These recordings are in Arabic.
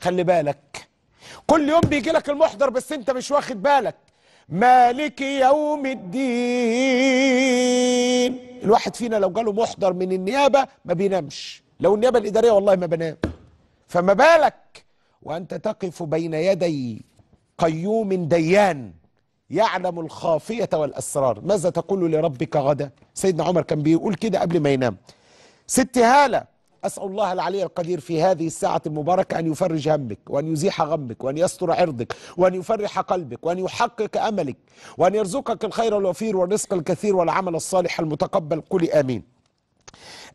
خلي بالك كل يوم بيجي لك المحضر بس انت مش واخد بالك مالك يوم الدين الواحد فينا لو جاله محضر من النيابة ما بينامش لو النيابة الإدارية والله ما بنام فما بالك وأنت تقف بين يدي قيوم ديان يعلم الخافية والأسرار ماذا تقول لربك غدا سيدنا عمر كان بيقول كده قبل ما ينام ست هالة أسأل الله العلي القدير في هذه الساعة المباركة أن يفرج همك وأن يزيح غمك وأن يستر عرضك وأن يفرح قلبك وأن يحقق أملك وأن يرزقك الخير الوفير والرزق الكثير والعمل الصالح المتقبل قل آمين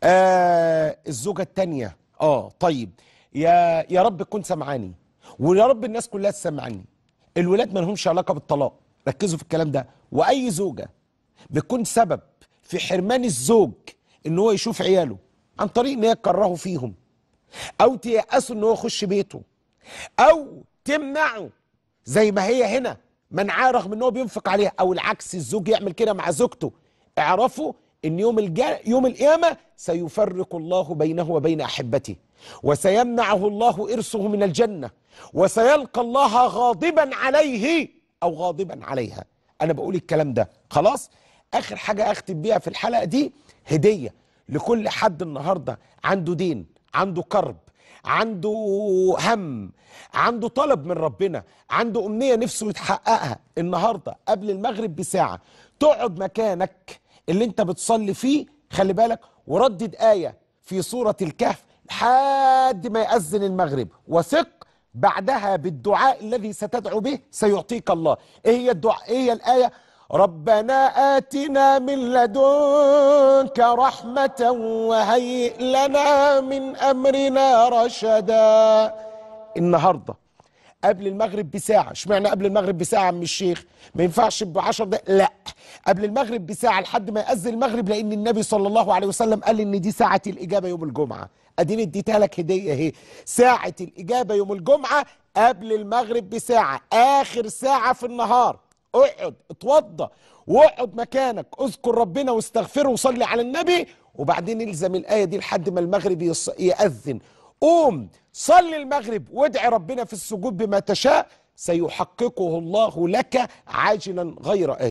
آه الزوجة الثانية آه طيب يا, يا رب تكون سمعاني ويا رب الناس كلها تسمعني الولاد ما لهمش علاقة بالطلاق ركزوا في الكلام ده وأي زوجة بتكون سبب في حرمان الزوج ان هو يشوف عياله عن طريق ان هي تكرهه فيهم او تيأسه ان هو يخش بيته او تمنعه زي ما هي هنا منعاه رغم ان هو بينفق عليها او العكس الزوج يعمل كده مع زوجته اعرفوا ان يوم الجا يوم القيامه سيفرق الله بينه وبين احبته وسيمنعه الله ارثه من الجنه وسيلقى الله غاضبا عليه او غاضبا عليها انا بقول الكلام ده خلاص اخر حاجه اختم بيها في الحلقه دي هديه لكل حد النهارده عنده دين عنده كرب عنده هم عنده طلب من ربنا عنده امنيه نفسه يتحققها النهارده قبل المغرب بساعه تقعد مكانك اللي انت بتصلي فيه خلي بالك وردد ايه في سوره الكهف لحد ما يأذن المغرب وثق بعدها بالدعاء الذي ستدعو به سيعطيك الله ايه هي الدعاء ايه هي الايه ربنا آتنا من لدنك رحمة وهيئ لنا من أمرنا رشدا النهاردة قبل المغرب بساعة اشمعنى قبل المغرب بساعة عم الشيخ ما ينفعش ب 10 دقايق لا قبل المغرب بساعة لحد ما يأذن المغرب لأن النبي صلى الله عليه وسلم قال إن دي ساعة الإجابة يوم الجمعة اديني اديتها لك هديه اهي ساعة الإجابة يوم الجمعة قبل المغرب بساعة آخر ساعة في النهار اقعد اتوضى واقعد مكانك اذكر ربنا واستغفره وصلي على النبي وبعدين الزم الايه دي لحد ما المغرب ياذن قوم صلي المغرب وادعي ربنا في السجود بما تشاء سيحققه الله لك عاجلا غير آجل